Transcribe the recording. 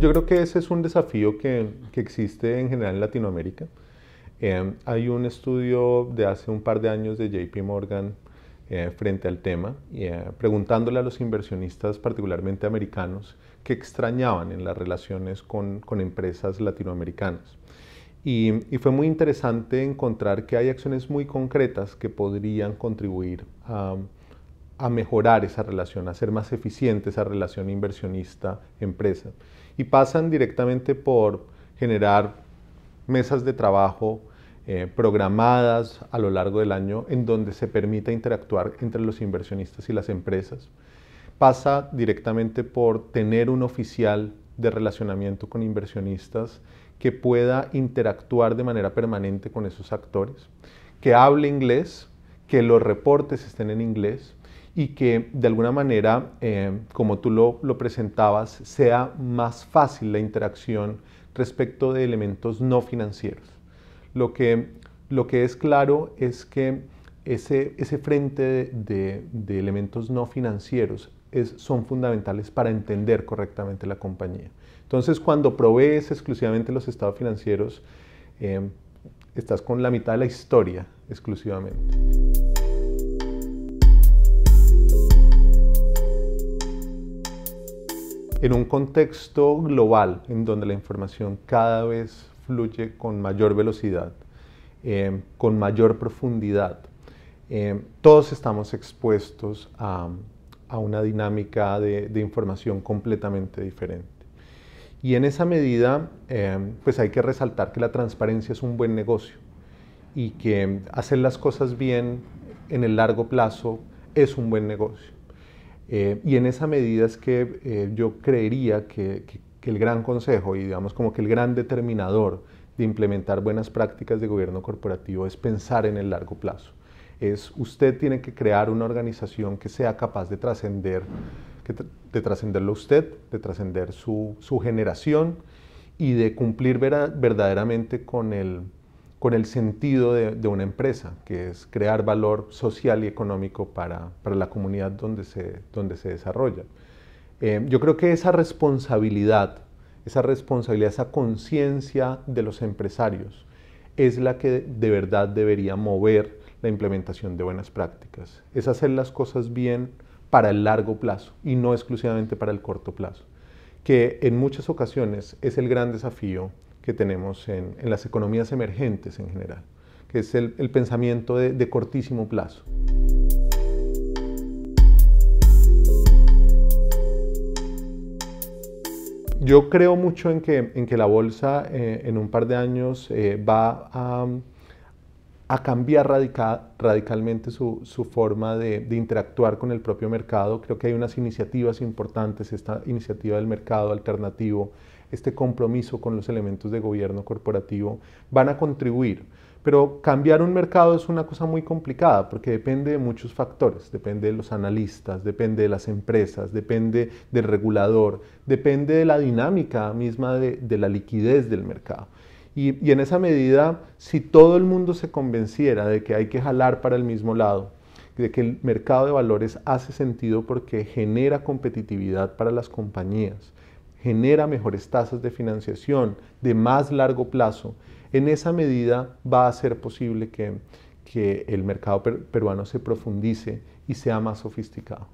yo creo que ese es un desafío que, existe en general en Latinoamérica. Eh, hay un estudio de hace un par de años de JP Morgan eh, frente al tema, eh, preguntándole a los inversionistas, particularmente americanos, qué extrañaban en las relaciones con, empresas latinoamericanas. y, fue muy interesante encontrar que hay acciones muy concretas que podrían contribuir a, a mejorar esa relación, a ser más eficiente esa relación inversionista-empresa. Y pasan directamente por generar mesas de trabajo eh, programadas a lo largo del año en donde se permita interactuar entre los inversionistas y las empresas. Pasa directamente por tener un oficial de relacionamiento con inversionistas que pueda interactuar de manera permanente con esos actores, que hable inglés, que los reportes estén en inglés, y que de alguna manera, eh, como tú lo, lo, presentabas, sea más fácil la interacción respecto de elementos no financieros. Lo que, lo que es claro es que ese, ese frente de, elementos no financieros es, son fundamentales para entender correctamente la compañía. Entonces, cuando provees exclusivamente los estados financieros, eh, estás con la mitad de la historia exclusivamente. en un contexto global en donde la información cada vez fluye con mayor velocidad, eh, con mayor profundidad, eh, todos estamos expuestos a, una dinámica de, información completamente diferente. Y en esa medida, eh, pues hay que resaltar que la transparencia es un buen negocio y que hacer las cosas bien en el largo plazo es un buen negocio. Eh, y en esa medida es que eh, yo creería que, el gran consejo y digamos como que el gran determinador de implementar buenas prácticas de gobierno corporativo es pensar en el largo plazo. Es usted tiene que crear una organización que sea capaz de trascender, de trascenderlo usted, de trascender su, su generación y de cumplir verdaderamente con el, con el sentido de, una empresa, que es crear valor social y económico para, la comunidad donde se, donde se desarrolla. Eh, yo creo que esa responsabilidad, esa responsabilidad, esa conciencia de los empresarios es la que de verdad debería mover la implementación de buenas prácticas. Es hacer las cosas bien para el largo plazo y no exclusivamente para el corto plazo, que en muchas ocasiones es el gran desafío que tenemos en, las economías emergentes en general, que es el, pensamiento de, cortísimo plazo. Yo creo mucho en que, en que la bolsa eh, en un par de años eh, va a a cambiar radicalmente su, forma de, interactuar con el propio mercado. Creo que hay unas iniciativas importantes, esta iniciativa del mercado alternativo, este compromiso con los elementos de gobierno corporativo, van a contribuir. Pero cambiar un mercado es una cosa muy complicada porque depende de muchos factores, depende de los analistas, depende de las empresas, depende del regulador, depende de la dinámica misma de la liquidez del mercado. Y, en esa medida, si todo el mundo se convenciera de que hay que jalar para el mismo lado, de que el mercado de valores hace sentido porque genera competitividad para las compañías, genera mejores tasas de financiación de más largo plazo, en esa medida va a ser posible que, el mercado peruano se profundice y sea más sofisticado.